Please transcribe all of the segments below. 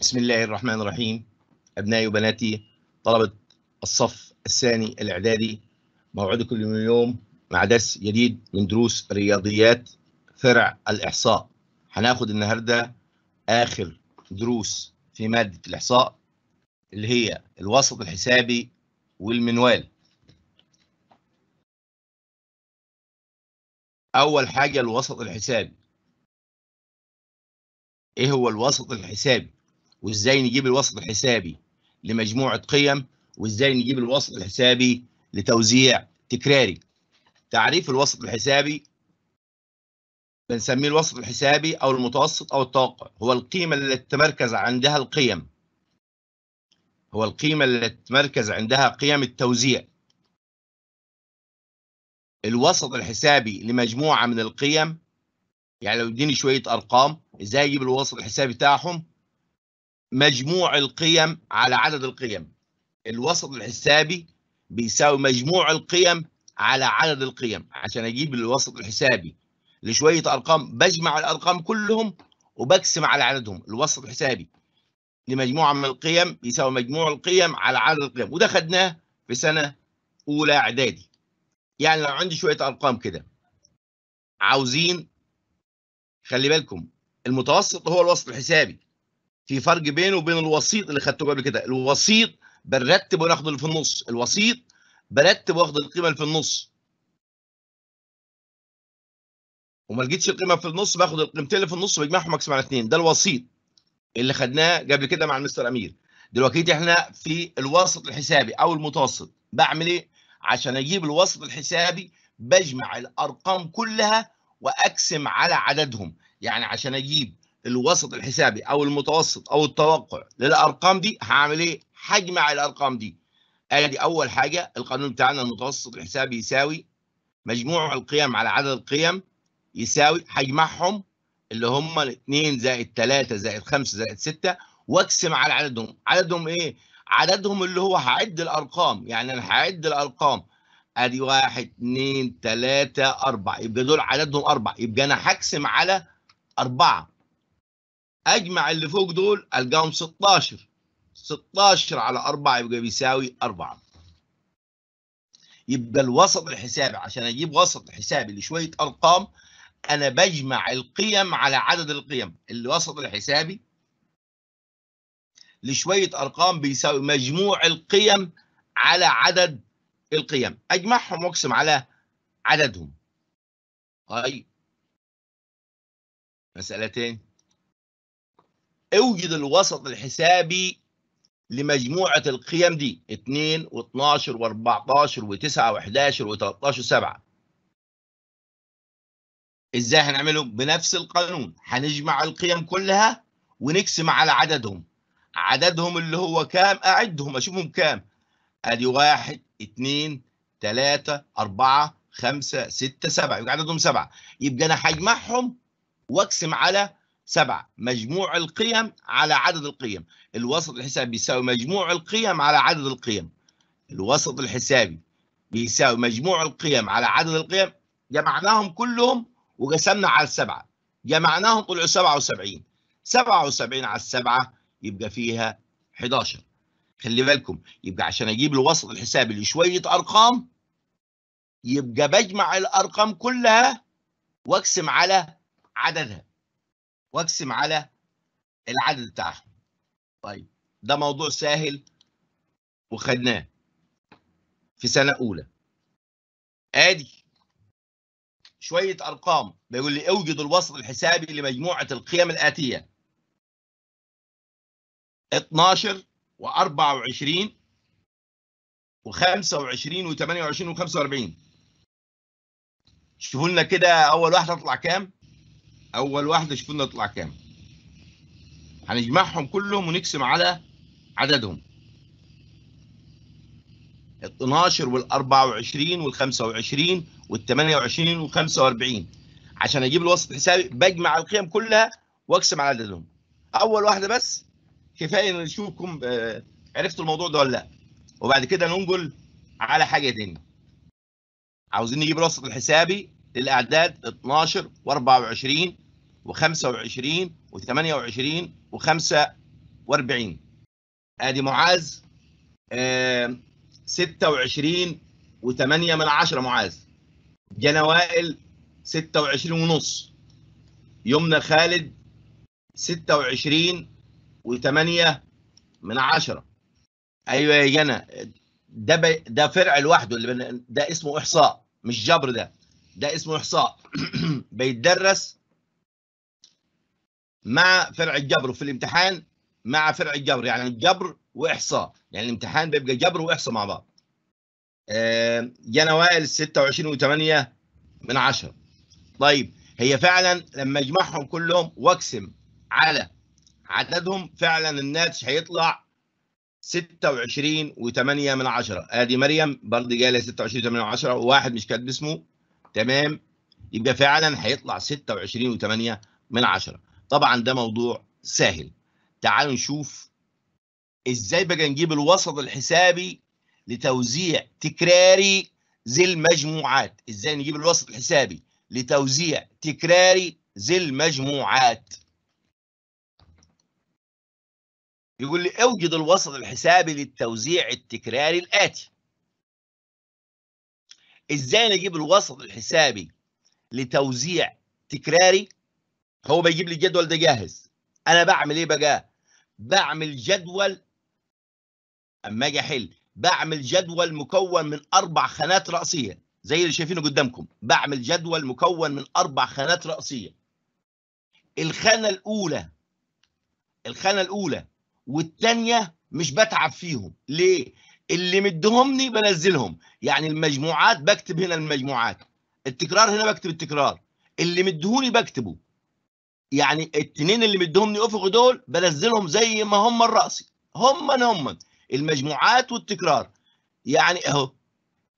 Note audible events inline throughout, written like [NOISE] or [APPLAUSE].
بسم الله الرحمن الرحيم أبنائي وبناتي طلبة الصف الثاني الإعدادي موعدكم اليوم مع درس جديد من دروس رياضيات فرع الإحصاء هناخد النهاردة آخر دروس في مادة الإحصاء اللي هي الوسط الحسابي والمنوال أول حاجة الوسط الحسابي إيه هو الوسط الحسابي؟ وازاي نجيب الوسط الحسابي لمجموعه قيم وازاي نجيب الوسط الحسابي لتوزيع تكراري تعريف الوسط الحسابي بنسميه الوسط الحسابي او المتوسط او التوقع هو القيمه اللي تتمركز عندها القيم هو القيمه اللي تتمركز عندها قيم التوزيع الوسط الحسابي لمجموعه من القيم يعني لو اديني شويه ارقام ازاي اجيب الوسط الحسابي بتاعهم مجموع القيم على عدد القيم الوسط الحسابي بيساوي مجموع القيم على عدد القيم عشان اجيب الوسط الحسابي لشويه ارقام بجمع الارقام كلهم وبقسم على عددهم الوسط الحسابي لمجموعه من القيم يساوي مجموع القيم على عدد القيم وده خدناه في سنه اولى اعدادي يعني لو عندي شويه ارقام كده عاوزين خلي بالكم المتوسط هو الوسط الحسابي في فرق بينه وبين الوسيط اللي خدته قبل كده الوسيط برتب وناخد اللي في النص الوسيط برتب واخد القيمه اللي في النص وما لقيتش القيمه في النص باخد القيمتين اللي في النص واجمعهم مكسب على اثنين ده الوسيط اللي خدناه قبل كده مع المستر امير دلوقتي احنا في الوسط الحسابي او المتوسط بعمل ايه عشان اجيب الوسط الحسابي بجمع الارقام كلها واقسم على عددهم يعني عشان اجيب الوسط الحسابي او المتوسط او التوقع للارقام دي هعمل ايه؟ هجمع الارقام دي. ادي اول حاجه القانون بتاعنا المتوسط الحسابي يساوي مجموع القيم على عدد القيم يساوي هجمعهم اللي هم 2 زائد 3 زائد 5 زائد 6 واقسم على عددهم، عددهم ايه؟ عددهم اللي هو هعد الارقام يعني انا هعد الارقام ادي 1 2 3 4 يبقى دول عددهم 4 يبقى انا هقسم على 4 اجمع اللي فوق دول القاهم 16 16 على 4 يبقى بيساوي 4 يبقى الوسط الحسابي عشان اجيب وسط حسابي لشويه ارقام انا بجمع القيم على عدد القيم اللي وسط الحسابي لشويه ارقام بيساوي مجموع القيم على عدد القيم اجمعهم واقسم على عددهم طيب مسالتين اوجد الوسط الحسابي لمجموعة القيم دي 2 و12 و14 و9 و11 و13 و7 ازاي هنعمله بنفس القانون هنجمع القيم كلها ونقسم على عددهم عددهم اللي هو كام اعدهم اشوفهم كام ادي 1 2 3 4 5 6 7 يبقى عددهم 7 يبقى انا هجمعهم واقسم على سبعة مجموع القيم على عدد القيم الوسط الحسابي بيساوي مجموع القيم على عدد القيم الوسط الحسابي بيساوي مجموع القيم على عدد القيم جمعناهم كلهم وقسمنا على السبعة جمعناهم طلعوا 77 77 على السبعة يبقى فيها 11 خلي بالكم يبقى عشان اجيب الوسط الحسابي لشوية ارقام يبقى بجمع الارقام كلها واقسم على عددها واقسم على العدد بتاعهم طيب ده موضوع سهل وخدناه في سنه اولى ادي شويه ارقام بيقول لي اوجد الوسط الحسابي لمجموعه القيم الاتيه 12 و24 و25 و28 و45 شوفوا لنا كده اول واحده تطلع كام اول واحده شوفوا لنا تطلع كام هنجمعهم كلهم ونقسم على عددهم ال 12 وال 24 وال 25 وال 28 وال 45 عشان اجيب الوسط الحسابي بجمع القيم كلها واقسم على عددهم اول واحده بس كفايه نشوفكم آه، عرفتوا الموضوع ده ولا لا وبعد كده ننقل على حاجه ثانيه عاوزين نجيب الوسط الحسابي للاعداد 12 و24 و25 و28 و45 ادي معاذ آه 26 و8 من عشرة معاذ جنوائل 26 ونص يمنى خالد 26 و8 من عشرة ايوه يا جنى ده ب... ده فرع لوحده اللي ده اسمه احصاء مش جبر ده ده اسمه احصاء [CLEARS THROAT] بيتدرس مع فرع الجبر وفي الامتحان مع فرع الجبر يعني الجبر واحصاء يعني الامتحان بيبقى جبر واحصاء مع بعض جنوائل 26 و8 من 10 طيب هي فعلا لما اجمعهم كلهم واقسم على عددهم فعلا الناتج هيطلع 26 و8 من 10 ادي مريم برضه جايه 26 و8 من 10 وواحد مش كاتب اسمه تمام يبقى فعلا هيطلع 26 و8 من 10 طبعا ده موضوع سهل تعالوا نشوف ازاي بقى نجيب الوسط الحسابي لتوزيع تكراري ذي المجموعات ازاي نجيب الوسط الحسابي لتوزيع تكراري ذي المجموعات يقول لي اوجد الوسط الحسابي للتوزيع التكراري الاتي ازاي نجيب الوسط الحسابي لتوزيع تكراري هو بيجيب لي الجدول ده جاهز انا بعمل ايه بقى بعمل جدول اما اجي احل بعمل جدول مكون من اربع خانات راسيه زي اللي شايفينه قدامكم بعمل جدول مكون من اربع خانات راسيه الخانه الاولى الخانه الاولى والثانيه مش بتعب فيهم ليه اللي مدهمني بنزلهم يعني المجموعات بكتب هنا المجموعات التكرار هنا بكتب التكرار اللي مدهوني بكتبه يعني التنين اللي مدهمني افق دول بنزلهم زي ما هم الرأسي هم هم المجموعات والتكرار يعني اهو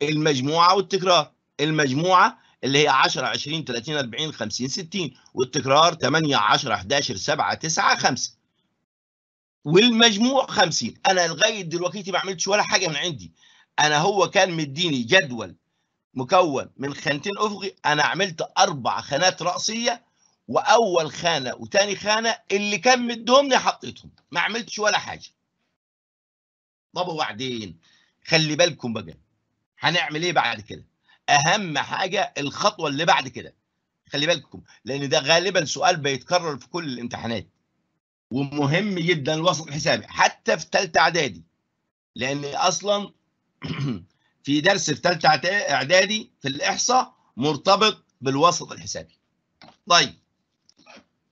المجموعه والتكرار المجموعه اللي هي 10 20 30 40 50 60 والتكرار 8 10 11 7 9 5 والمجموع 50 انا لغايه دلوقتي ما عملتش ولا حاجه من عندي انا هو كان مديني جدول مكون من خانتين افقي انا عملت اربع خانات راسيه واول خانه وتاني خانه اللي كان مدهم لي حطيتهم ما عملتش ولا حاجه طب وبعدين خلي بالكم بقى هنعمل ايه بعد كده اهم حاجه الخطوه اللي بعد كده خلي بالكم لان ده غالبا سؤال بيتكرر في كل الامتحانات ومهم جدا الوسط الحسابي حتى في ثالثه اعدادي لان اصلا [CLEARS THROAT] في درس في ثالثه اعدادي في الاحصاء مرتبط بالوسط الحسابي طيب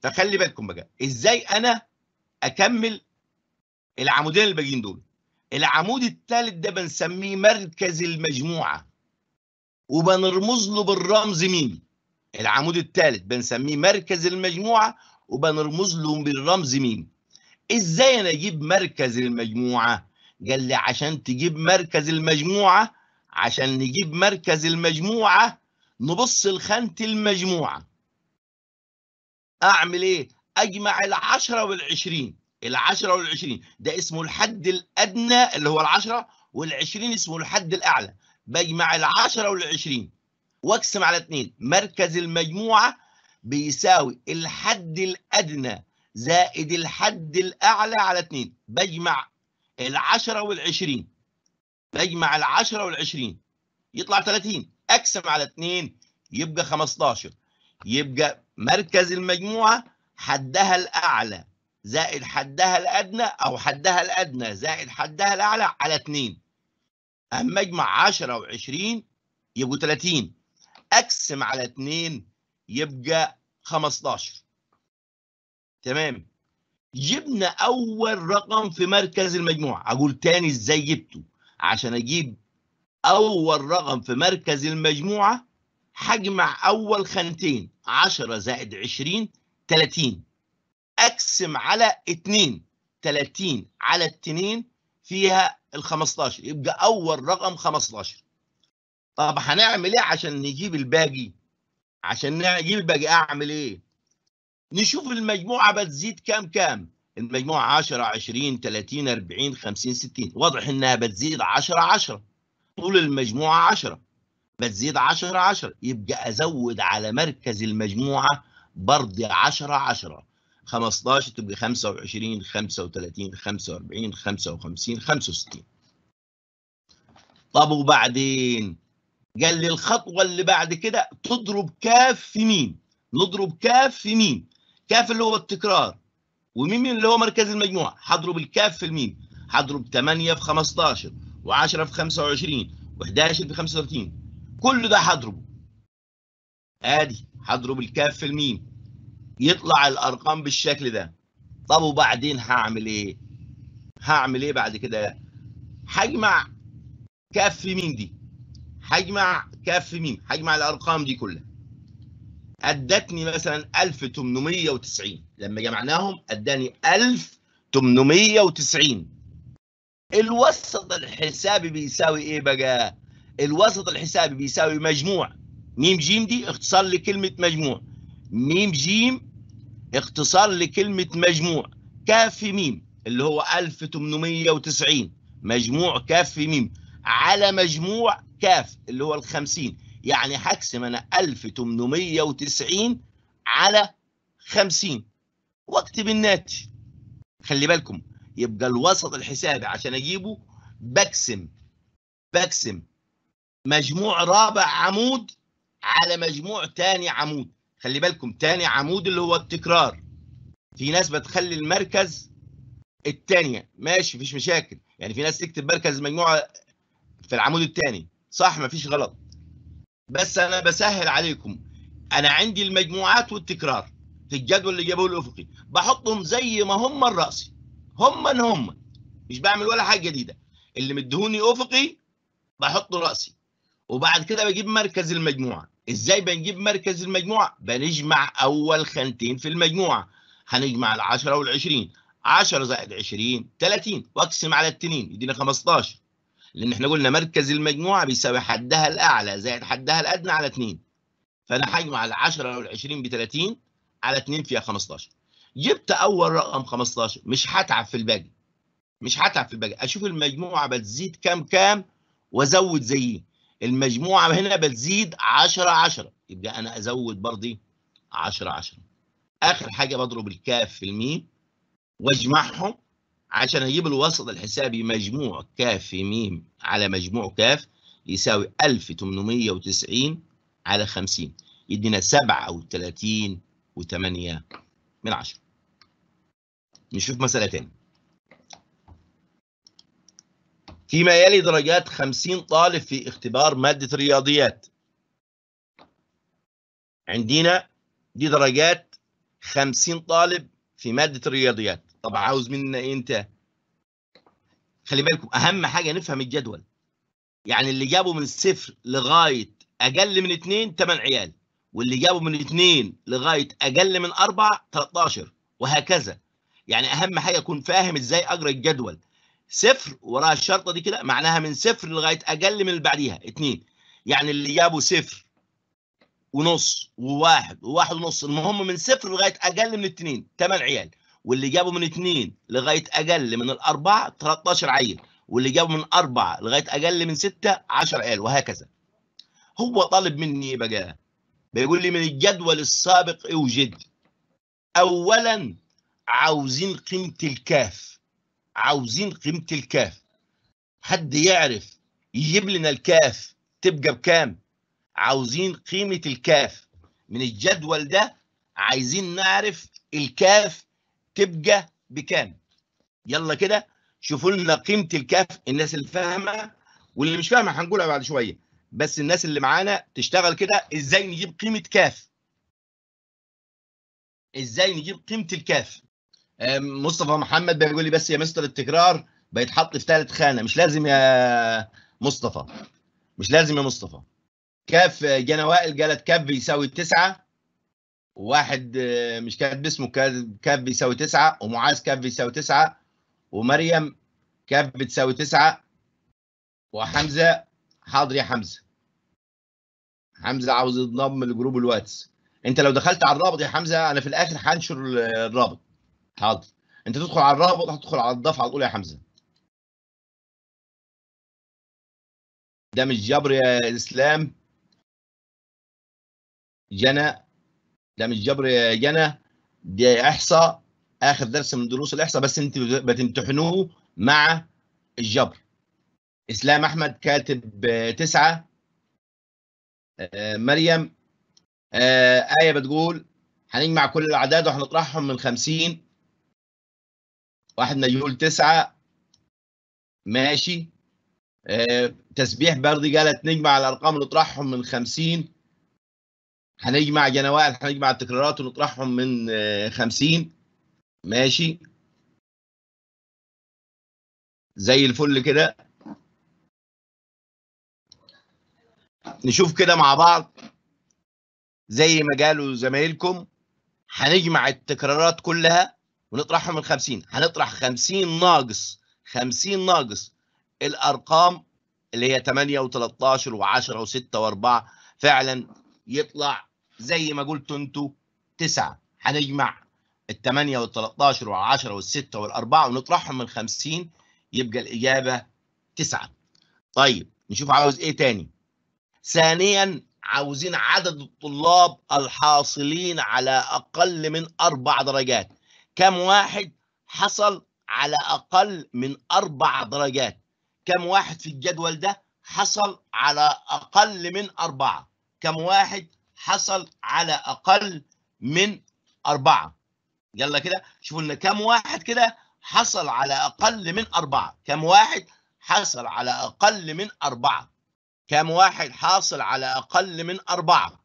فخلي بالكم بقى ازاي انا اكمل العمودين اللي باقيين دول العمود الثالث ده بنسميه مركز المجموعه وبنرمز له بالرمز ميمي العمود الثالث بنسميه مركز المجموعه وبنرمز لهم بالرمز مين ازاي انا اجيب مركز المجموعه قال لي عشان تجيب مركز المجموعه عشان نجيب مركز المجموعه نبص لخانه المجموعه اعمل ايه اجمع ال10 وال20 ال10 وال20 ده اسمه الحد الادنى اللي هو ال10 وال20 اسمه الحد الاعلى بجمع ال10 وال20 واقسم على 2 مركز المجموعه بيساوي الحد الادنى زائد الحد الاعلى على 2 بجمع ال10 وال20 بجمع ال10 وال20 يطلع 30 اقسم على 2 يبقى 15 يبقى مركز المجموعه حدها الاعلى زائد حدها الادنى او حدها الادنى زائد حدها الاعلى على 2 اما اجمع 10 و20 يبقوا 30 اقسم على 2 يبقى 15 تمام جبنا اول رقم في مركز المجموعه اقول تاني ازاي جبته عشان اجيب اول رقم في مركز المجموعه حجمع اول خانتين 10 زائد 20 30 اقسم على 2 30 على 2 فيها ال 15 يبقى اول رقم 15 طب هنعمل ايه عشان نجيب الباقي عشان نجيب باقي اعمل ايه نشوف المجموعه بتزيد كام كام المجموعه 10 20 30 40 50 60 واضح انها بتزيد 10 10 طول المجموعه 10 بتزيد 10 10 يبقى ازود على مركز المجموعه برضه 10 10 15 تبقى 25 35 45 55 65 طب وبعدين قال لي الخطوه اللي بعد كده تضرب كاف في ميم نضرب كاف في ميم كاف اللي هو التكرار وميم اللي هو مركز المجموعه هضرب الكاف في الميم هضرب 8 في 15 و10 في 25 و11 في 35 كل ده هضربه ادي هضرب الكاف في الميم يطلع الارقام بالشكل ده طب وبعدين هعمل ايه هعمل ايه بعد كده هجمع كاف في ميم دي هجمع كاف ميم هجمع الارقام دي كلها ادتني مثلا 1890 لما جمعناهم اداني 1890 الوسط الحسابي بيساوي ايه بقى الوسط الحسابي بيساوي مجموع ميم جيم دي اختصار لكلمه مجموع ميم جيم اختصار لكلمه مجموع كاف ميم اللي هو 1890 مجموع كاف ميم على مجموع كاف اللي هو الخمسين يعني هقسم أنا 1890 على 50 واكتب الناتج خلي بالكم يبقى الوسط الحسابي عشان أجيبه بقسم بقسم مجموع رابع عمود على مجموع تاني عمود خلي بالكم تاني عمود اللي هو التكرار في ناس بتخلي المركز الثانية ماشي مفيش مشاكل يعني في ناس تكتب مركز المجموعة في العمود الثاني صح مفيش غلط بس انا بسهل عليكم انا عندي المجموعات والتكرار في الجدول اللي جابوه الافقي بحطهم زي ما هم الراسي هم ان هم مش بعمل ولا حاجه جديده اللي مدهوني افقي بحطه راسي وبعد كده بجيب مركز المجموعه ازاي بنجيب مركز المجموعه بنجمع اول خانتين في المجموعه هنجمع ال10 وال20 10 زائد 20 30 واقسم على التنين يدينا 15 لان احنا قلنا مركز المجموعه بيساوي حدها الاعلى زائد حدها الادنى على 2 فانا هجمع ال 10 او ال 20 ب 30 على 2 فيها 15 جبت اول رقم 15 مش هتعب في الباقي مش هتعب في الباقي اشوف المجموعه بتزيد كام كام وازود زيه المجموعه هنا بتزيد 10 10 يبقى انا ازود برضه 10 إيه؟ 10 اخر حاجه بضرب الكاف في الميم واجمعهم عشان اجيب الوسط الحسابي مجموع كاف م على مجموع كاف يساوي 1890 على 50 يدينا 37 و8 من 10 نشوف مسألة تاني فيما يلي درجات 50 طالب في اختبار مادة الرياضيات عندنا دي درجات 50 طالب في مادة الرياضيات طب عاوز منا ايه انت خلي بالكم اهم حاجه نفهم الجدول يعني اللي جابه من الصفر لغايه اقل من اثنين 8 عيال واللي جابه من اثنين لغايه اقل من اربع 13 وهكذا يعني اهم حاجه اكون فاهم ازاي اجرى الجدول صفر وراء الشرطه دي كده معناها من صفر لغايه اقل من اللي بعديها اثنين يعني اللي جابه صفر ونص وواحد وواحد ونص المهم من صفر لغايه اقل من اثنين 8 عيال واللي جابه من اثنين لغايه اقل من الاربعه 13 عيل واللي جابه من اربعه لغايه اقل من سته 10 عيل وهكذا. هو طالب مني ايه بقى؟ بيقول لي من الجدول السابق اوجد اولا عاوزين قيمه الكاف عاوزين قيمه الكاف حد يعرف يجيب لنا الكاف تبقى بكام؟ عاوزين قيمه الكاف من الجدول ده عايزين نعرف الكاف تبقى بكام يلا كده شوفوا لنا قيمه الكاف الناس اللي فاهمه واللي مش فاهمه هنقولها بعد شويه بس الناس اللي معانا تشتغل كده ازاي نجيب قيمه كاف ازاي نجيب قيمه الكاف مصطفى محمد بيقول لي بس يا مستر التكرار بيتحط في ثالث خانه مش لازم يا مصطفى مش لازم يا مصطفى كاف جانا وائل قالت كاف بيساوي 9 واحد آه، مش كاتب اسمه كاف بيساوي تسعة ومعاذ كاف بيساوي تسعة ومريم كاف بتساوي تسعة وحمزة حاضر يا حمزة حمزة عاوز ينضم لجروب الواتس انت لو دخلت على الرابط يا حمزة انا في الاخر هنشر الرابط حاضر انت تدخل على الرابط هتدخل على الدفعة طول يا حمزة ده مش جبر يا اسلام جنى ده مش جبر يا جنى دي احصاء اخر درس من دروس الاحصاء بس انت بتمتحنوه مع الجبر اسلام احمد كاتب تسعه آه، مريم آه، ايه بتقول هنجمع كل الاعداد وهنطرحهم من 50 واحد مجهول تسعه ماشي آه، تسبيح برضي قالت نجمع الارقام ونطرحهم من 50 هنجمع جنوائل هنجمع التكرارات ونطرحهم من 50 آه، ماشي زي الفل كده نشوف كده مع بعض زي ما قالوا زمايلكم هنجمع التكرارات كلها ونطرحهم من 50 هنطرح 50 ناقص 50 ناقص الارقام اللي هي 8 و13 و10 و6 و4 فعلا يطلع زي ما قلتوا انتوا تسعة هنجمع الثمانية والثلاثة والعشرة والستة والأربعة ونطرحهم من خمسين يبقى الإجابة تسعة طيب نشوف عاوز إيه تاني ثانيا عاوزين عدد الطلاب الحاصلين على أقل من أربع درجات كم واحد حصل على أقل من أربع درجات كم واحد في الجدول ده حصل على أقل من أربعة كم واحد حصل على اقل من اربعه يلا كده شوفوا لنا كم واحد كده حصل على اقل من اربعه كم واحد حصل على اقل من اربعه كم واحد حاصل على اقل من اربعه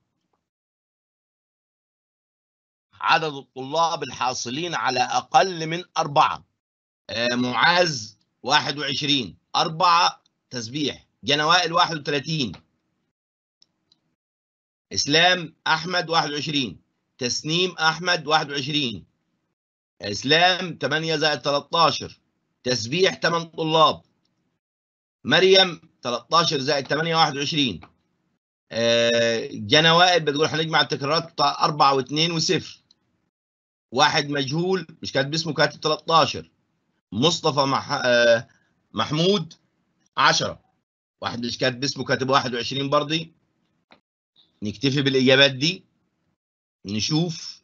عدد الطلاب الحاصلين على اقل من اربعه آه معاذ 21 أربعة تسبيح جنوائل 31 اسلام احمد 21 تسنيم احمد 21 اسلام 8 زائد 13 تسبيح 8 طلاب مريم 13 زائد 8 21 آه جنى وائل بتقول هنجمع التكرارات بتاع 4 و2 و0 واحد مجهول مش كاتب اسمه كاتب 13 مصطفى مح... آه محمود 10 واحد مش كاتب اسمه كاتب 21 برضه نكتفي بالإجابات دي نشوف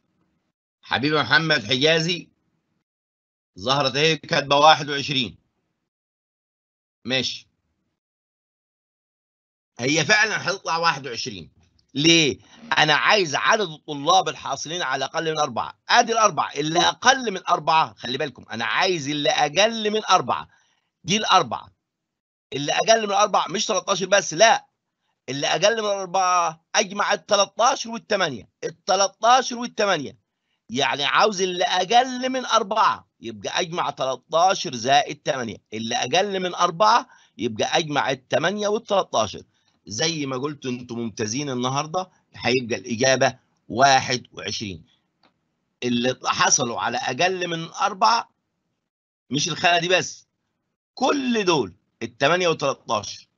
حبيبي محمد حجازي ظهرت اهي كاتبه 21 ماشي هي فعلا هتطلع 21 ليه؟ انا عايز عدد الطلاب الحاصلين على اقل من اربعه، ادي الاربعه، اللي اقل من اربعه خلي بالكم انا عايز اللي اقل من اربعه، دي الاربعه. اللي اقل من اربعه مش 13 بس لا اللي اقل من اربعه اجمع ال 13 وال 8 ال 13 وال 8 يعني عاوز اللي اقل من اربعه يبقى اجمع 13 زائد 8 اللي اقل من اربعه يبقى اجمع ال 8 وال 13 زي ما قلت انتم ممتازين النهارده هيبقى الاجابه 21 اللي حصلوا على اقل من اربعه مش الخانه دي بس كل دول ال 8 و 13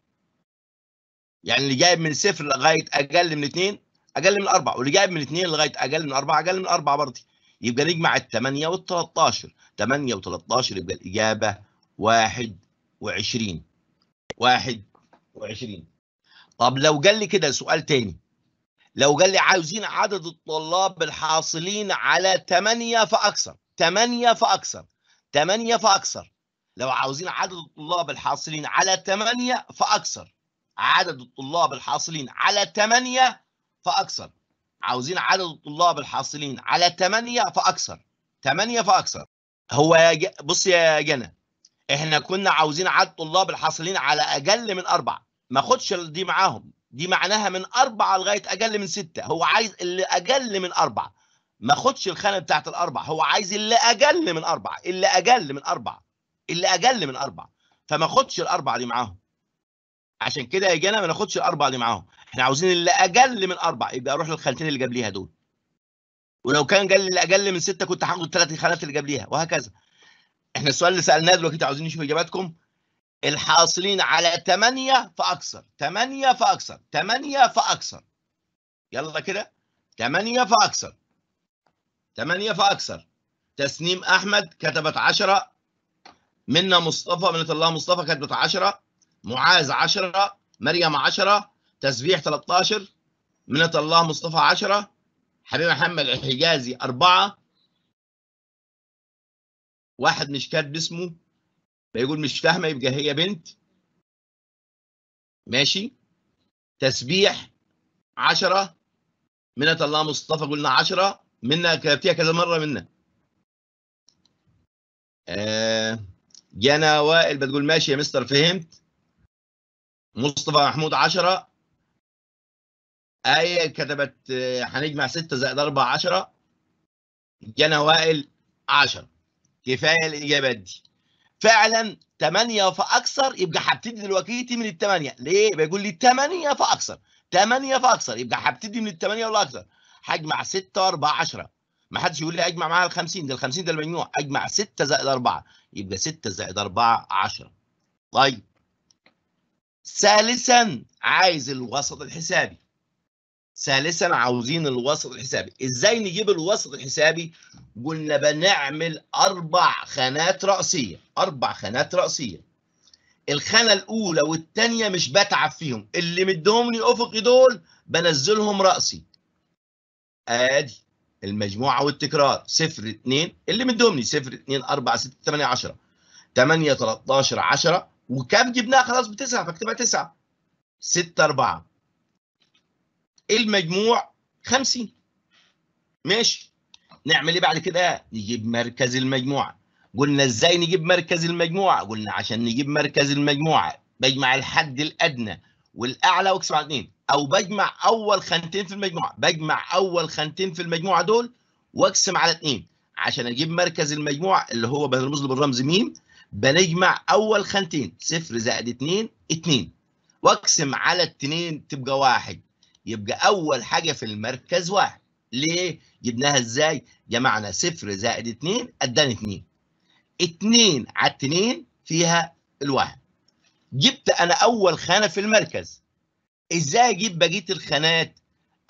يعني اللي جايب من صفر لغايه اقل من اثنين اقل من اربعه واللي جايب من اثنين لغايه اقل من اربعه اقل من اربعه برضه يبقى نجمع ال 8 وال 13 8 و 13 يبقى الاجابه 21 21 طب لو قال لي كده سؤال ثاني. لو قال لي عاوزين عدد الطلاب الحاصلين على 8 فاكثر 8 فاكثر 8 فاكثر لو عاوزين عدد الطلاب الحاصلين على 8 فاكثر عدد الطلاب الحاصلين على 8 فأكثر عاوزين عدد الطلاب الحاصلين على 8 فأكثر 8 فأكثر هو يا ج... بص يا جنى احنا كنا عاوزين عدد الطلاب الحاصلين على أقل من 4 ما خدش دي معاهم دي معناها من أربعة لغاية أقل من ستة هو عايز اللي أقل من 4 ما خدش الخانة بتاعت الأربعة هو عايز اللي أقل من أربعة اللي أقل من أربعة اللي أقل من أربعة فما خدش الأربعة دي معاهم عشان كده يا جانا ما ناخدش الاربعه دي معاهم احنا عاوزين اللي اقل من اربع يبقى اروح للخانتين اللي جاب ليها دول ولو كان قال اللي اقل من سته كنت هاخد الثلاث خانات اللي جاب ليها وهكذا احنا السؤال اللي سالناه دلوقتي عاوزين نشوف اجاباتكم الحاصلين على 8 فاكثر 8 فاكثر 8 فاكثر يلا كده 8 فاكثر 8 فاكثر تسنيم احمد كتبت 10 منا مصطفى بنت الله مصطفى كتبت 10 معاذ 10 مريم 10 تسبيح 13 منة الله مصطفى 10 حبيب محمد الحجازي 4 واحد مش كاتب اسمه بيقول مش فاهمه يبقى هي بنت ماشي تسبيح 10 منة الله مصطفى قلنا 10 منا كتبتيها كذا مره منا آه جانا وائل بتقول ماشي يا مستر فهمت مصطفى محمود 10 آية كتبت هنجمع آه، 6 زائد 4 10 جانا وائل 10 كفاية الإجابات دي فعلا 8 فأكثر يبقى هبتدي دلوقتي من الثمانية ليه؟ بيقول لي 8 فأكثر 8 فأكثر يبقى هبتدي من الثمانية ولا أكثر هجمع 6 4 10 ما حدش يقول لي اجمع معاها ال 50 ده ال 50 ده المجموع اجمع 6 زائد 4 يبقى 6 زائد 4 10 طيب ثالثا عايز الوسط الحسابي ثالثا عاوزين الوسط الحسابي ازاي نجيب الوسط الحسابي قلنا بنعمل اربع خانات راسيه اربع خانات راسيه الخانه الاولى والثانيه مش بتعب فيهم اللي مديهم لي افقي دول بنزلهم راسي ادي المجموعه والتكرار 0 2 اللي مديهم لي 0 2 4 6 8 10 8 13 10 وكم جبناها خلاص بتسعه فاكتبها تسعه 6 4 المجموع 50 ماشي نعمل ايه بعد كده نجيب مركز المجموعه قلنا ازاي نجيب مركز المجموعه قلنا عشان نجيب مركز المجموعه بجمع الحد الادنى والاعلى واقسم على اثنين او بجمع اول خانتين في المجموعه بجمع اول خانتين في المجموعه دول واقسم على اثنين عشان اجيب مركز المجموعه اللي هو بنرمز له بالرمز م بنجمع اول خانتين صفر زائد اتنين اتنين واقسم على اتنين تبقى واحد يبقى اول حاجه في المركز واحد ليه جبناها ازاي جمعنا صفر زائد اتنين اداني اتنين اتنين على اتنين فيها الواحد جبت انا اول خانه في المركز ازاي اجيب بقيه الخانات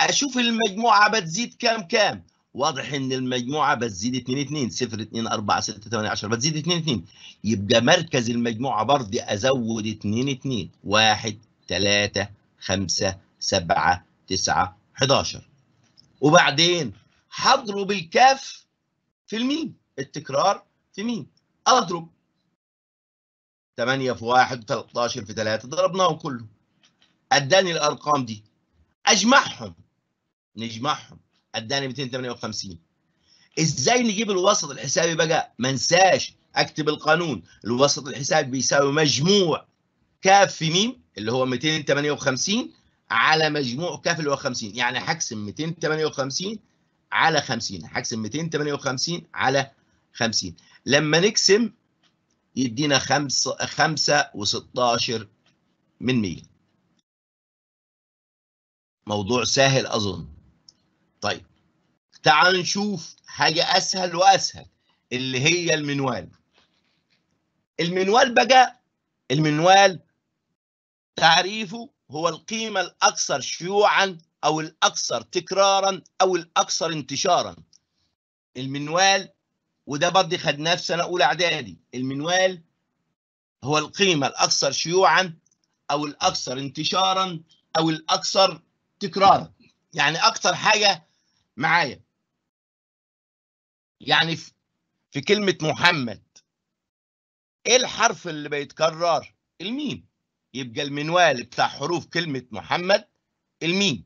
اشوف المجموعه بتزيد كام كام واضح ان المجموعه بتزيد 2 2 0 2 4 6 8 10 بتزيد 2 2 يبقى مركز المجموعه برضه ازود 2 2 1 3 5 7 9 11 وبعدين هضرب الكاف في الميم التكرار في ميم اضرب 8 في 1 13 في 3 ضربناهم كله اداني الارقام دي اجمعهم نجمعهم اداني 258 ازاي نجيب الوسط الحسابي بقى ما انساش اكتب القانون الوسط الحسابي بيساوي مجموع كاف في ميم اللي هو 258 على مجموع كاف اللي هو 50 يعني هقسم 258 على 50 هقسم 258 على 50 لما نقسم يدينا 5 5 و16 من 100 موضوع سهل اظن طيب تعال نشوف حاجة أسهل وأسهل اللي هي المنوال المنوال بقى المنوال تعريفه هو القيمة الأكثر شيوعا أو الأكثر تكرارا أو الأكثر انتشارا المنوال وده برضه خدناه في سنة أولى إعدادي المنوال هو القيمة الأكثر شيوعا أو الأكثر انتشارا أو الأكثر تكرارا يعني أكثر حاجة معايا يعني في, كلمة محمد ايه الحرف اللي بيتكرر الميم يبقى المنوال بتاع حروف كلمة محمد الميم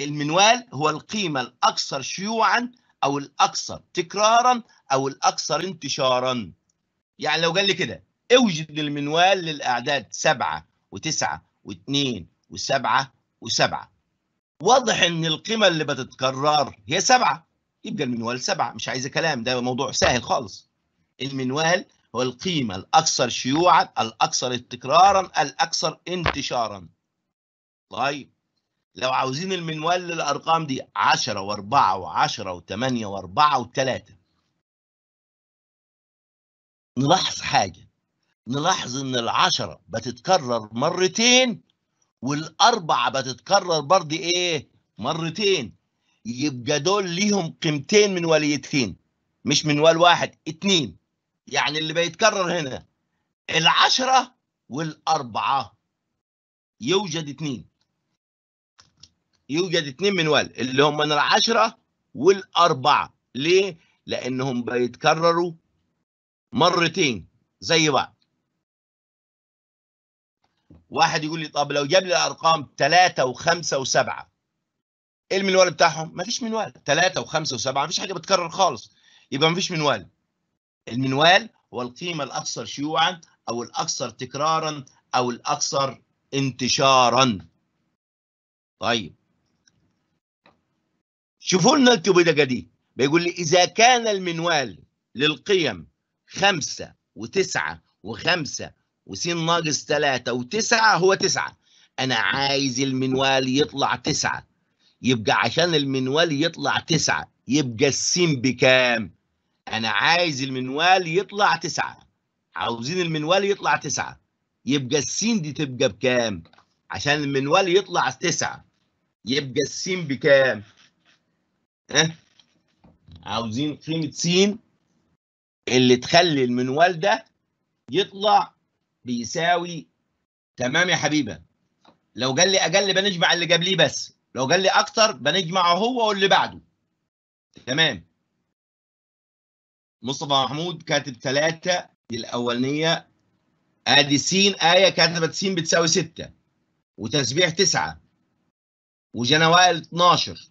المنوال هو القيمة الأكثر شيوعا أو الأكثر تكرارا أو الأكثر انتشارا يعني لو قال لي كده اوجد المنوال للأعداد سبعة وتسعة واثنين وسبعة وسبعة واضح ان القيمه اللي بتتكرر هي سبعه يبقى المنوال سبعه مش عايزه كلام ده موضوع سهل خالص المنوال هو القيمه الاكثر شيوعا الاكثر تكرارا الاكثر انتشارا طيب لو عاوزين المنوال للارقام دي 10 و4 و10 و8 و4 و3 نلاحظ حاجه نلاحظ ان ال10 بتتكرر مرتين والاربعه بتتكرر برضه ايه مرتين يبقى دول ليهم قيمتين من وليتين مش منوال واحد اتنين يعني اللي بيتكرر هنا العشرة والأربعة يوجد اتنين يوجد اتنين منوال اللي هم من العشرة والأربعة ليه؟ لأنهم بيتكرروا مرتين زي بعض واحد يقول لي طب لو جاب لي الارقام ثلاثة وخمسة وسبعة ايه المنوال بتاعهم؟ ما فيش منوال ثلاثة وخمسة وسبعة فيش حاجة بتكرر خالص يبقى ما فيش منوال المنوال هو القيمة الأكثر شيوعا أو الأكثر تكرارا أو الأكثر انتشارا طيب شوفوا لنا الكبيدقة دي بيقول لي إذا كان المنوال للقيم خمسة وتسعة وخمسة وس ناقص 3 و9 هو 9 انا عايز المنوال يطلع 9 يبقى عشان المنوال يطلع 9 يبقى السين بكام انا عايز المنوال يطلع 9 عاوزين المنوال يطلع 9 يبقى السين دي تبقى بكام عشان المنوال يطلع 9 يبقى السين بكام ها أه؟ عاوزين قيمه س اللي تخلي المنوال ده يطلع بيساوي تمام يا حبيبه لو قال لي اجل بنجمع اللي جاب بس لو قال لي اكتر بنجمعه هو واللي بعده تمام مصطفى محمود كاتب ثلاثة الأولانية آدي سين آية كاتبت سين بتساوي ستة وتسبيح تسعة وجنوائل وائل 12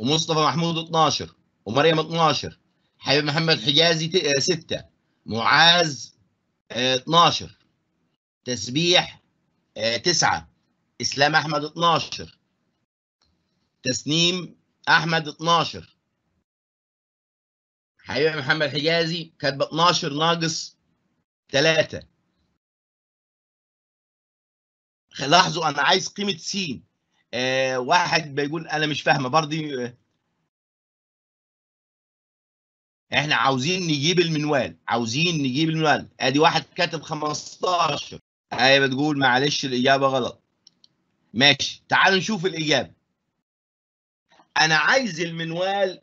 ومصطفى محمود 12 ومريم 12 حبيب محمد حجازي آه، ستة معاذ 12 تسبيح 9 آه، اسلام احمد 12 تسنيم احمد 12 حبيبي محمد حجازي كاتبه 12 ناقص 3 لاحظوا انا عايز قيمه س آه، واحد بيقول انا مش فاهمه برضه احنا عاوزين نجيب المنوال عاوزين نجيب المنوال ادي واحد كاتب 15 ايه بتقول معلش الاجابه غلط ماشي تعالوا نشوف الاجابه انا عايز المنوال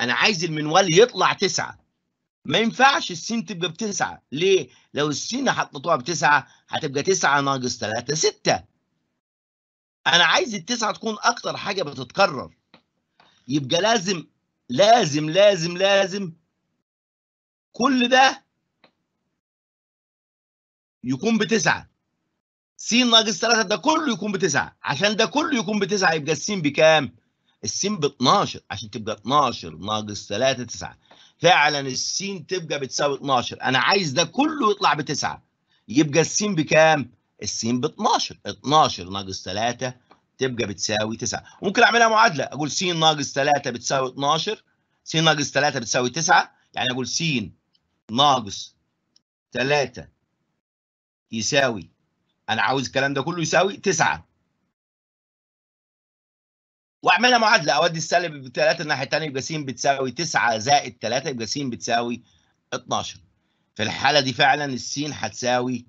انا عايز المنوال يطلع تسعة ما ينفعش السين تبقى بتسعة ليه لو السين حطيتوها بتسعة هتبقى تسعة ناقص ثلاثة ستة انا عايز التسعة تكون اكتر حاجة بتتكرر يبقى لازم لازم لازم لازم كل ده يكون بتسعة س ناقص 3 ده كله يكون بتسعة عشان ده كله يكون بتسعة يبقى الس بكام؟ الس ب 12 عشان تبقى 12 ناقص 3 9 فعلا الس تبقى بتساوي 12 انا عايز ده كله يطلع بتسعة يبقى الس بكام؟ الس ب 12 12 ناقص 3 تبقى بتساوي 9 ممكن اعملها معادله اقول س ناقص 3 بتساوي 12 س ناقص 3 بتساوي 9 يعني اقول س ناقص 3 يساوي انا عاوز الكلام ده كله يساوي 9 واعملها معادله اودي السالب ب 3 الناحيه الثانيه يبقى س بتساوي 9 زائد 3 يبقى س بتساوي 12 في الحاله دي فعلا السين هتساوي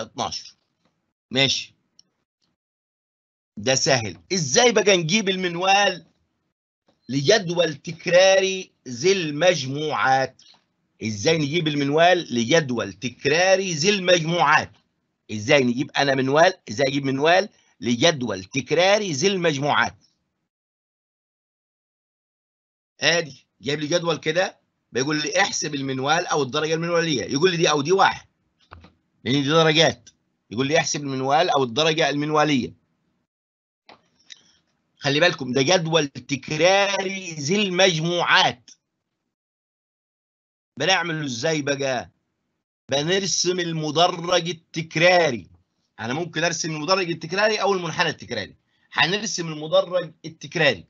12 ماشي ده سهل ازاي بقى نجيب المنوال لجدول تكراري ذي المجموعات ازاي نجيب المنوال لجدول تكراري ذي المجموعات ازاي نجيب انا منوال ازاي اجيب منوال لجدول تكراري ذي المجموعات ادي جايب لي جدول كده بيقول لي احسب المنوال او الدرجه المنواليه يقول لي دي او دي واحد لان دي درجات يقول لي احسب المنوال او الدرجه المنواليه خلي بالكم ده جدول تكراري ذي المجموعات بنعمله ازاي بقى بنرسم المدرج التكراري انا ممكن ارسم المدرج التكراري او المنحنى التكراري هنرسم المدرج التكراري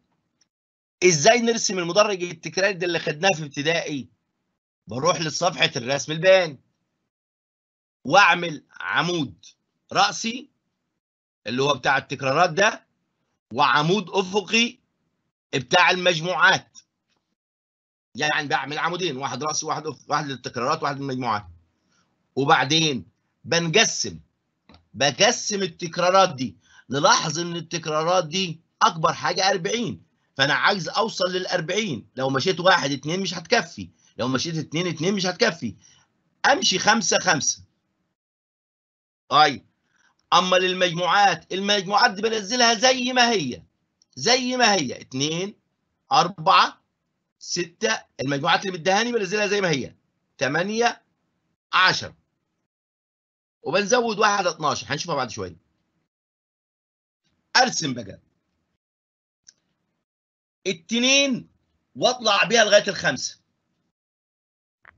ازاي نرسم المدرج التكراري ده اللي خدناه في ابتدائي بروح لصفحه الرسم البياني واعمل عمود راسي اللي هو بتاع التكرارات ده وعمود افقي بتاع المجموعات يعني بعمل عمودين واحد راسي واحد واحد للتكرارات واحد للمجموعات وبعدين بنقسم بقسم التكرارات دي نلاحظ ان التكرارات دي اكبر حاجه 40 فانا عايز اوصل لل 40 لو مشيت واحد اثنين مش هتكفي لو مشيت اثنين اثنين مش هتكفي امشي خمسه خمسه طيب اما للمجموعات المجموعات دي بنزلها زي ما هي زي ما هي اثنين اربعه 6 المجموعات اللي مديهاني بنزلها زي ما هي 8 10 وبنزود 1 12 هنشوفها بعد شوية ارسم بقى التنين واطلع بيها لغاية الخمسة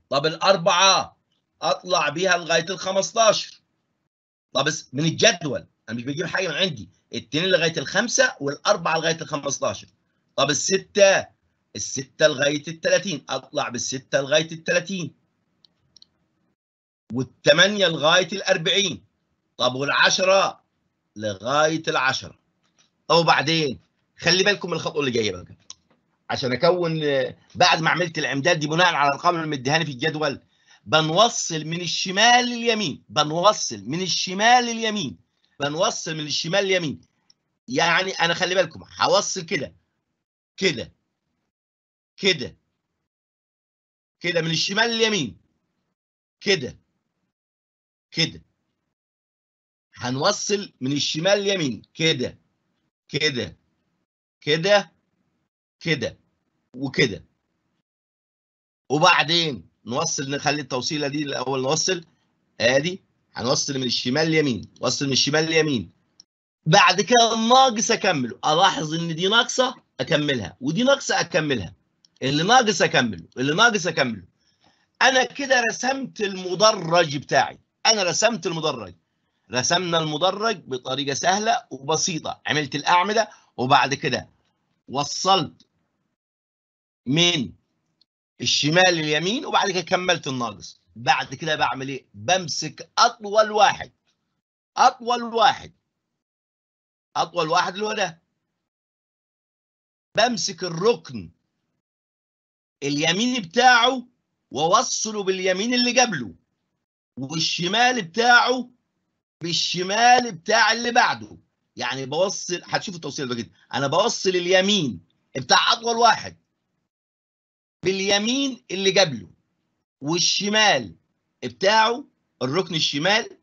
طب الأربعة أطلع بيها لغاية ال 15 طب من الجدول أنا مش بجيب حاجة من عندي التنين لغاية الخمسة والأربعة لغاية ال 15 طب الستة الستة لغاية الثلاثين أطلع بالستة لغاية الثلاثين والثمانية لغاية الأربعين طب والعشرة لغاية العشرة أو بعدين خلي بالكم من الخطوة اللي جاية بقى عشان أكون بعد ما عملت الإمداد دي بناء على الأرقام اللي مديهاني في الجدول بنوصل من الشمال لليمين بنوصل من الشمال لليمين بنوصل من الشمال لليمين يعني أنا خلي بالكم هوصل كده كده كده كده من الشمال لليمين كده كده هنوصل من الشمال لليمين كده كده كده كده وكده وبعدين نوصل نخلي التوصيله دي الاول نوصل ادي هنوصل من الشمال لليمين وصل من الشمال لليمين بعد كده ناقص اكمله الاحظ ان دي ناقصه اكملها ودي ناقصه اكملها اللي ناقص اكمله اللي ناقص اكمله انا كده رسمت المدرج بتاعي انا رسمت المدرج رسمنا المدرج بطريقه سهله وبسيطه عملت الاعمده وبعد كده وصلت من الشمال لليمين وبعد كده كملت الناقص بعد كده بعمل ايه بمسك اطول واحد اطول واحد اطول واحد اللي هو ده بمسك الركن اليمين بتاعه ووصله باليمين اللي قبله والشمال بتاعه بالشمال بتاع اللي بعده يعني بوصل هتشوف التوصيل ده كده انا بوصل اليمين بتاع اطول واحد باليمين اللي قبله والشمال بتاعه الركن الشمال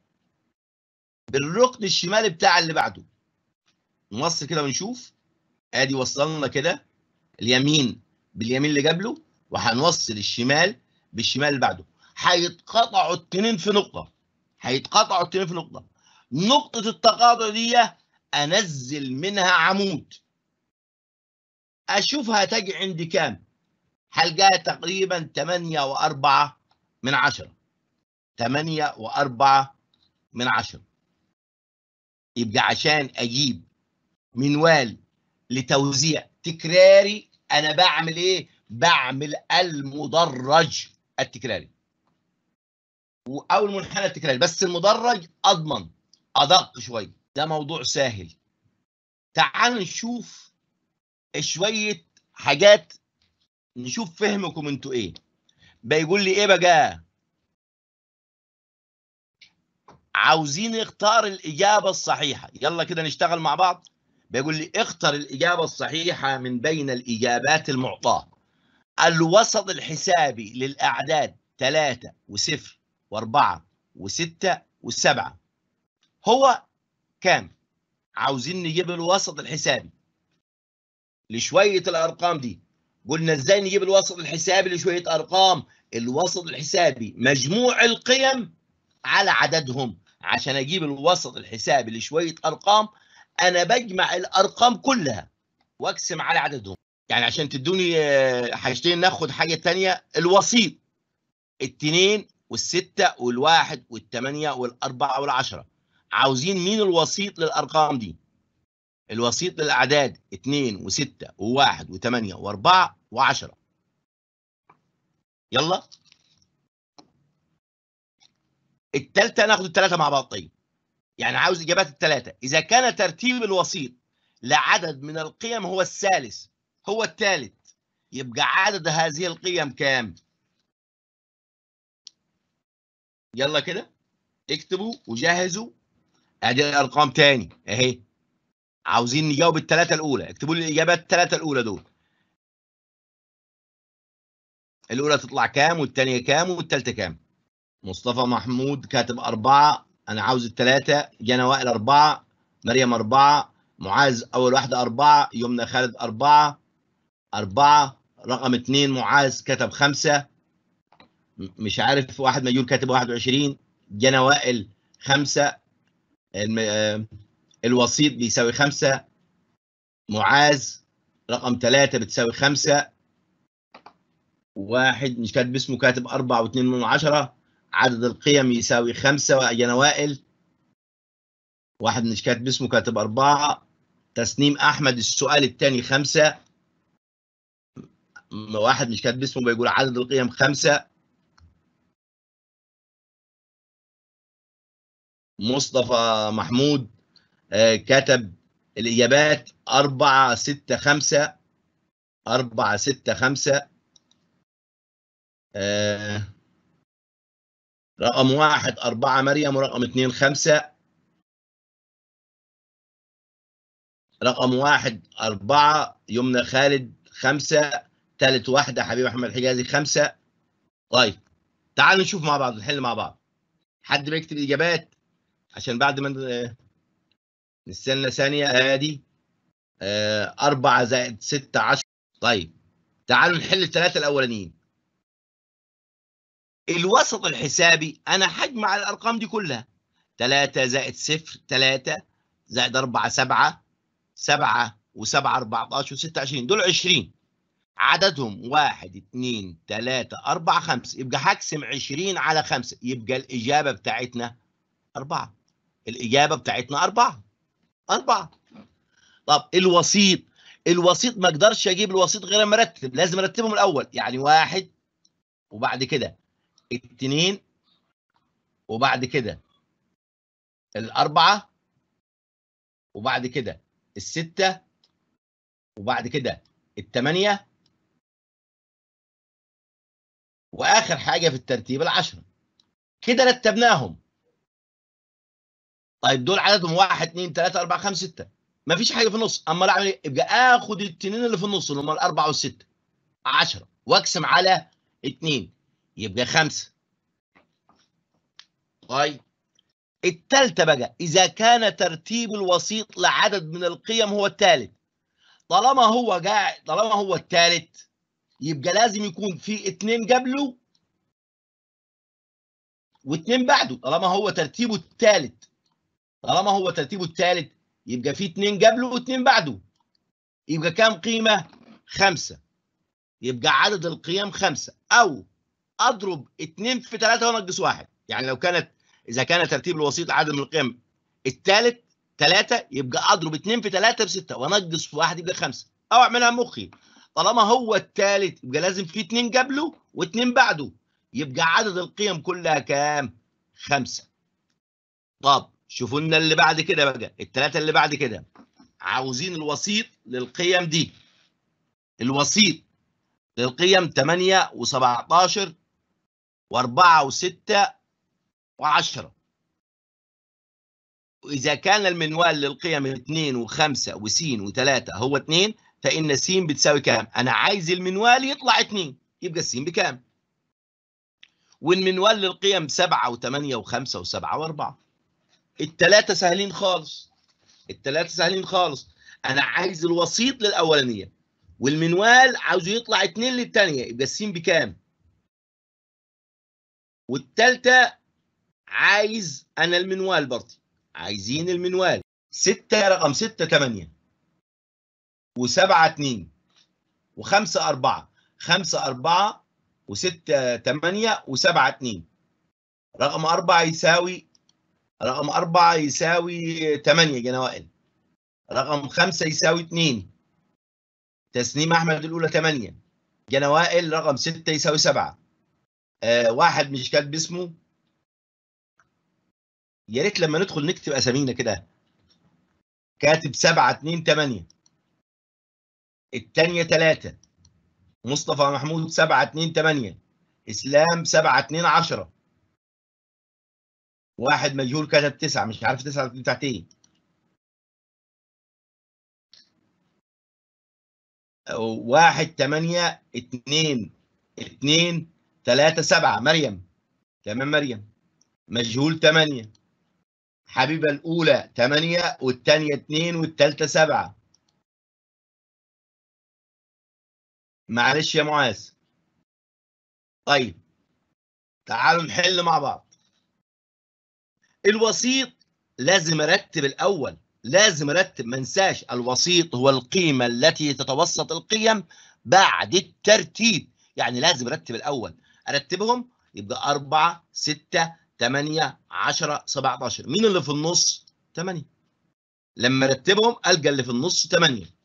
بالركن الشمال بتاع اللي بعده نوصل كده ونشوف ادي وصلنا كده اليمين باليمين اللي قبله وهنوصل الشمال بالشمال اللي بعده هيتقطعوا التنين في نقطه هيتقطعوا التنين في نقطه نقطه التقاطع دي انزل منها عمود اشوفها هتجي عندي كام هلقاها تقريبا 8 و4 من 10 8 و4 من 10 يبقى عشان اجيب منوال لتوزيع تكراري انا بعمل ايه بعمل المدرج التكراري او المنحنى التكراري بس المدرج اضمن ادق شويه ده موضوع سهل تعال نشوف شويه حاجات نشوف فهمكم انتوا ايه بيقول لي ايه بقى عاوزين اختار الاجابه الصحيحه يلا كده نشتغل مع بعض بيقول لي اختر الاجابه الصحيحه من بين الاجابات المعطاه الوسط الحسابي للأعداد 3 و0 و4 و6 و7 هو كام؟ عاوزين نجيب الوسط الحسابي لشوية الأرقام دي قلنا ازاي نجيب الوسط الحسابي لشوية أرقام الوسط الحسابي مجموع القيم على عددهم عشان أجيب الوسط الحسابي لشوية أرقام أنا بجمع الأرقام كلها وأقسم على عددهم يعني عشان تدوني آه، حاجتين ناخد حاجه تانية الوسيط التنين والستة والواحد والثمانية والأربعة والعشرة عاوزين مين الوسيط للأرقام دي الوسيط للأعداد اتنين وستة وواحد وثمانية وأربعة وعشرة يلا التالتة ناخد التلاتة مع بعض طيب يعني عاوز إجابات التلاتة إذا كان ترتيب الوسيط لعدد من القيم هو الثالث هو الثالث يبقى عدد هذه القيم كام يلا كده اكتبوا وجهزوا ادي الارقام تاني اهي عاوزين نجاوب الثلاثه الاولى اكتبوا لي الاجابات الثلاثه الاولى دول الاولى تطلع كام والثانيه كام والثالثه كام مصطفى محمود كاتب أربعة أنا عاوز الثلاثة جانا وائل أربعة مريم أربعة معاذ أول واحدة أربعة يمنى خالد أربعة أربعة رقم اثنين معاذ كتب خمسة مش عارف واحد ميول كاتب 21 جنى وائل خمسة آه، الوسيط بيساوي خمسة معاذ رقم ثلاثة بتساوي خمسة واحد مش كاتب اسمه كاتب أربعة واثنين من عشرة عدد القيم يساوي خمسة جنى وائل واحد مش كاتب اسمه كاتب أربعة تسنيم أحمد السؤال الثاني خمسة واحد مش كاتب اسمه بيقول عدد القيم خمسة مصطفى محمود آه، كتب الإجابات أربعة ستة خمسة أربعة ستة خمسة آه، رقم واحد أربعة مريم ورقم اثنين خمسة رقم واحد أربعة يمنى خالد خمسة ثالث واحده حبيب احمد حجازي خمسه طيب تعالوا نشوف مع بعض نحل مع بعض حد بيكتب اجابات عشان بعد ما نستنى ثانيه ادي آه، أربعة زائد 6 10 طيب تعالوا نحل الثلاثه الاولانيين الوسط الحسابي انا حجمع الارقام دي كلها 3 زائد صفر 3 زائد 4 7 7 و7 14 و عشرين دول 20 عددهم واحد اتنين تلاتة أربعة خمسة يبقى هقسم عشرين على خمسة يبقى الإجابة بتاعتنا أربعة الإجابة بتاعتنا أربعة أربعة طب الوسيط الوسيط ما أقدرش أجيب الوسيط غير أرتب لازم أرتبهم الأول يعني واحد وبعد كده اتنين وبعد كده الأربعة وبعد كده الستة وبعد كده التمانية واخر حاجه في الترتيب العشره كده رتبناهم طيب دول عددهم 1 2 3 4 5 6 مفيش حاجه في النص اما اعمل يعني ايه يبقى اخد الاثنين اللي في النص اللي هم الاربعه والسته 10 واقسم على 2 يبقى 5 طيب الثالثه بقى اذا كان ترتيب الوسيط لعدد من القيم هو الثالث طالما هو جاء طالما هو الثالث يبقى لازم يكون في اتنين قبله واثنين بعده طالما هو ترتيبه الثالث طالما هو ترتيبه الثالث يبقى في اتنين قبله واثنين بعده يبقى كام قيمة؟ خمسة يبقى عدد القيم خمسة أو أضرب اتنين في ثلاثة وأنقص واحد يعني لو كانت إذا كان ترتيب الوسيط عدد من القيم الثالث ثلاثة يبقى أضرب اتنين في ثلاثة بستة وأنقص واحد يبقى خمسة أو أعملها مخي طالما هو الثالث يبقى لازم في اثنين قبله واثنين بعده يبقى عدد القيم كلها كام؟ خمسة طب شوفوا لنا اللي بعد كده بقى الثلاثة اللي بعد كده عاوزين الوسيط للقيم دي الوسيط للقيم 8 و17 و4 و6 و10 وإذا كان المنوال للقيم 2 و5 وس و3 هو 2 فإن س بتساوي كام؟ أنا عايز المنوال يطلع 2 يبقى س بكام؟ والمنوال للقيم 7 و8 و5 و7 و4 الثلاثة سهلين خالص الثلاثة سهلين خالص أنا عايز الوسيط للأولانية والمنوال عاوز يطلع 2 للثانية يبقى س بكام؟ والثالثة عايز أنا المنوال برضه عايزين المنوال 6 رقم 6 8 وسبعة 4 وخمسة أربعة خمسة أربعة وستة و وسبعة 2 رقم أربعة يساوي رقم أربعة يساوي تمانية جنوائل رقم خمسة يساوي 2 تسنيم أحمد الأولى تمانية جنوائل رقم ستة يساوي سبعة آه واحد مش كاتب اسمه يا ريت لما ندخل نكتب أسامينا كده كاتب سبعة 2 8 التانية تلاتة مصطفى محمود 7 2 8 اسلام 7 2 10 واحد مجهول كتب تسعة مش عارف تسعة بتاعت ايه واحد تمانية اتنين اتنين تلاتة سبعة مريم تمام مريم مجهول تمانية حبيبة الأولى تمانية والتانية اتنين والتالتة سبعة معلش يا معاذ طيب تعالوا نحل مع بعض الوسيط لازم ارتب الاول لازم ارتب ما انساش الوسيط هو القيمه التي تتوسط القيم بعد الترتيب يعني لازم ارتب الاول ارتبهم يبقى 4 6 8 10 17 مين اللي في النص 8 لما ارتبهم القى اللي في النص 8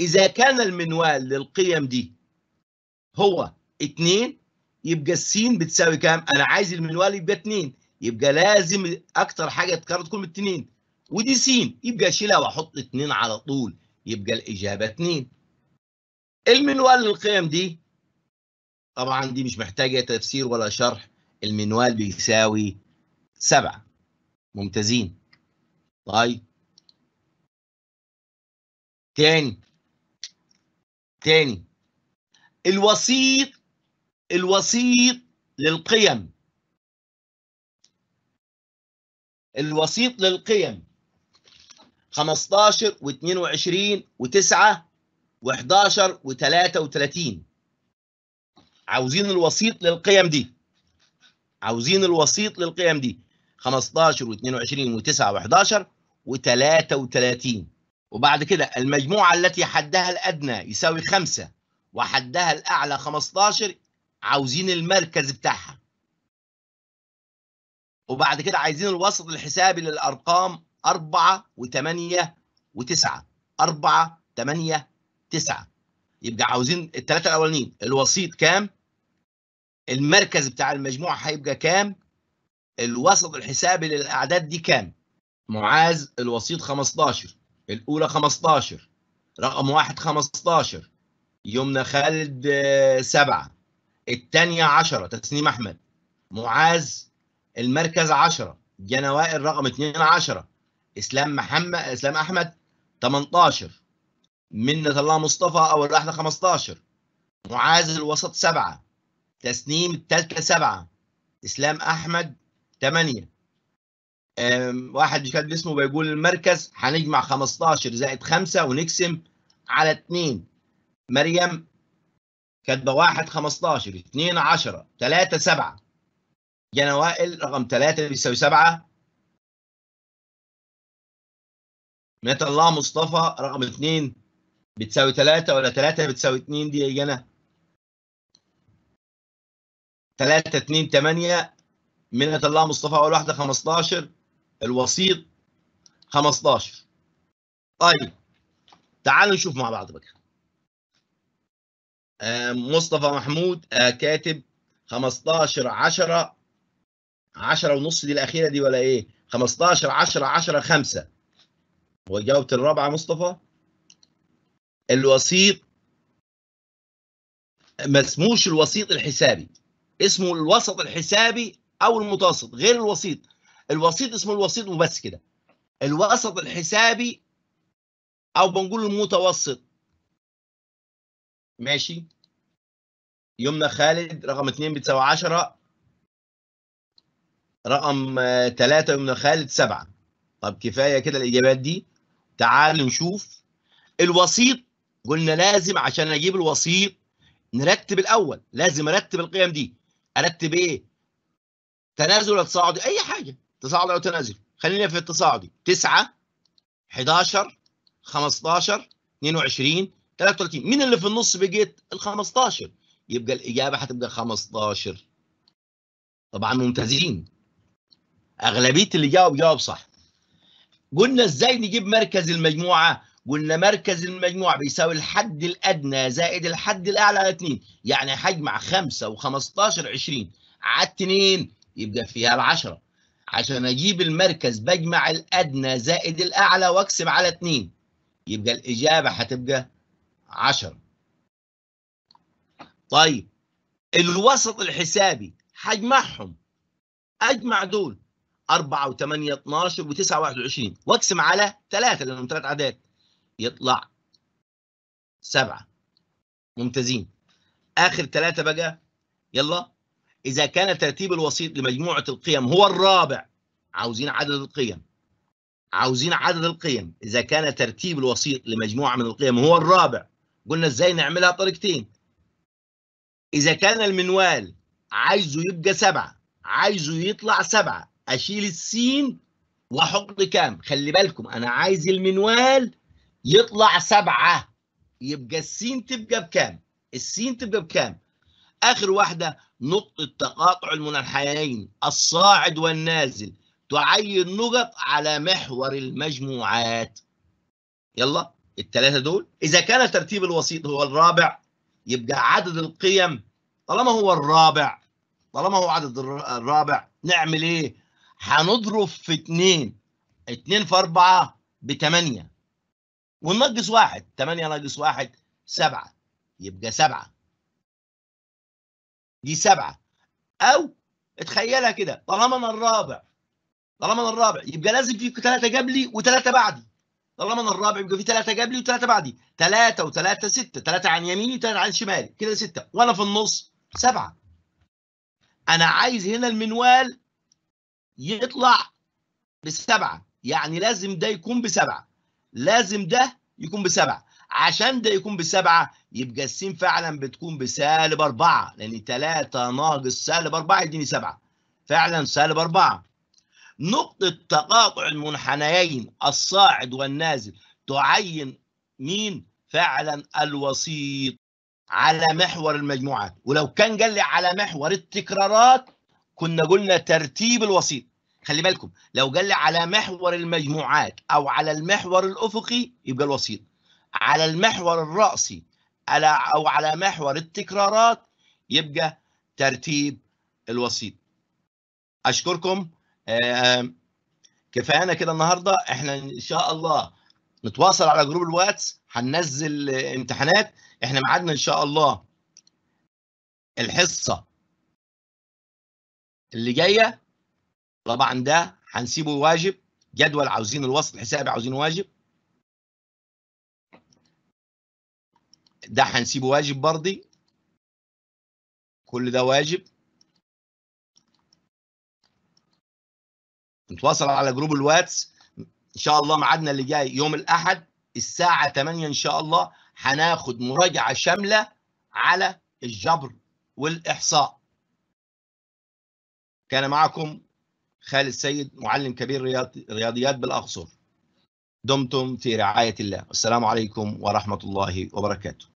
إذا كان المنوال للقيم دي هو 2 يبقى السين بتساوي كام؟ أنا عايز المنوال يبقى 2 يبقى لازم أكتر حاجة تكرر تكون 2 ودي س يبقى أشيلها وأحط 2 على طول يبقى الإجابة 2 المنوال للقيم دي طبعا دي مش محتاجة تفسير ولا شرح المنوال بيساوي 7 ممتازين طيب تاني تاني الوسيط الوسيط للقيم الوسيط للقيم 15 و22 و9 و11 و33 عاوزين الوسيط للقيم دي عاوزين الوسيط للقيم دي 15 و22 و9 و11 و33 وبعد كده المجموعة التي حدها الأدنى يساوي خمسة وحدها الأعلى 15 عاوزين المركز بتاعها وبعد كده عايزين الوسط الحسابي للأرقام 4 و8 و9 4 8 9 يبقى عاوزين الثلاثة الأولانيين الوسيط كام؟ المركز بتاع المجموعة هيبقى كام؟ الوسط الحسابي للأعداد دي كام؟ معاذ الوسيط 15 الاولى 15 رقم واحد 15 يمنى خالد آه، سبعة الثانية 10 تسنيم أحمد معاذ المركز 10 وائل رقم 2 10 إسلام محمد إسلام أحمد 18 منة الله مصطفى أول واحدة 15 معاذ الوسط 7 تسنيم الثالثة 7 إسلام أحمد 8 واحد يكتب اسمه بيقول المركز هنجمع 15 زائد 5 ونقسم على 2 مريم كاتبه 1 15 2 10 3 7 جانا وائل رقم 3 بيساوي 7 مات الله مصطفى رقم 2 بتساوي 3 ولا 3 بتساوي 2 دي جانا 3 2 8 مات الله مصطفى اول واحده 15 الوسيط 15 طيب تعالوا نشوف مع بعض بقى آه، مصطفى محمود آه، كاتب 15 10 10 ونص دي الاخيره دي ولا ايه 15 10 10 5 وجاوبت الرابعه مصطفى الوسيط ما اسموش الوسيط الحسابي اسمه الوسط الحسابي او المتوسط غير الوسيط الوسيط اسمه الوسيط وبس كده الوسط الحسابي او بنقول المتوسط ماشي يمنى خالد رقم 2 بتساوي 10 رقم 3 آه، يمنى خالد 7 طب كفايه كده الاجابات دي تعال نشوف الوسيط قلنا لازم عشان اجيب الوسيط نرتب الاول لازم ارتب القيم دي ارتب ايه تنازل تصاعد اي حاجه تصاعد او تنازل خلينا في التصاعدي 9 11 15 22 33 مين اللي في النص بقيت ال 15 يبقى الاجابه هتبقى 15 طبعا ممتازين اغلبيه اللي جاوب جاوب صح قلنا ازاي نجيب مركز المجموعه قلنا مركز المجموعه بيساوي الحد الادنى زائد الحد الاعلى على 2 يعني هجمع 5 و15 20 على 2 يبقى فيها ال10 عشان اجيب المركز بجمع الادنى زائد الاعلى واقسم على 2 يبقى الاجابه هتبقى 10 طيب الوسط الحسابي هجمعهم اجمع دول 4 و8 12 و9 21 واقسم على 3 لانهم ثلاث اعداد يطلع 7 ممتازين اخر ثلاثه بقى يلا إذا كان ترتيب الوسيط لمجموعة القيم هو الرابع عاوزين عدد القيم عاوزين عدد القيم إذا كان ترتيب الوسيط لمجموعة من القيم هو الرابع قلنا إزاي نعملها طريقتين إذا كان المنوال عايزه يبقى سبعة عايزه يطلع سبعة أشيل السين وأحط كام خلي بالكم أنا عايز المنوال يطلع سبعة يبقى السين تبقى بكام السين تبقى بكام آخر واحدة نقطة تقاطع المنحنيين الصاعد والنازل تعين نقط على محور المجموعات يلا الثلاثة دول إذا كان ترتيب الوسيط هو الرابع يبقى عدد القيم طالما هو الرابع طالما هو عدد الرابع نعمل إيه؟ هنضرب في اتنين اتنين في أربعة بتمانية وننقص واحد تمانية ناقص واحد سبعة يبقى سبعة دي سبعه او اتخيلها كده طالما انا الرابع طالما انا الرابع يبقى لازم في ثلاثه قبلي وثلاثه بعدي طالما انا الرابع يبقى في ثلاثه قبلي وثلاثه بعدي ثلاثه وثلاثه سته ثلاثه عن يميني وثلاثه عن شمالي كده سته وانا في النص سبعه انا عايز هنا المنوال يطلع بسبعه يعني لازم ده يكون بسبعه لازم ده يكون بسبعه عشان ده يكون بسبعة يبقى السين فعلا بتكون بسالب أربعة لأن تلاتة ناقص سالب أربعة يديني سبعة فعلا سالب أربعة نقطة تقاطع المنحنيين الصاعد والنازل تعين مين فعلا الوسيط على محور المجموعات ولو كان قال لي على محور التكرارات كنا قلنا ترتيب الوسيط خلي بالكم لو قال لي على محور المجموعات او على المحور الافقي يبقى الوسيط على المحور الرأسي على أو على محور التكرارات يبقى ترتيب الوسيط أشكركم كفايانا كده النهاردة احنا إن شاء الله نتواصل على جروب الواتس هننزل امتحانات احنا ميعادنا إن شاء الله الحصة اللي جاية طبعا ده هنسيبه واجب جدول عاوزين الوصل الحسابي عاوزين واجب ده هنسيبه واجب برضي كل ده واجب نتواصل على جروب الواتس ان شاء الله معادنا اللي جاي يوم الاحد الساعه 8 ان شاء الله هناخد مراجعه شامله على الجبر والاحصاء كان معكم خالد سيد معلم كبير رياضيات بالاقصر دمتم في رعايه الله والسلام عليكم ورحمه الله وبركاته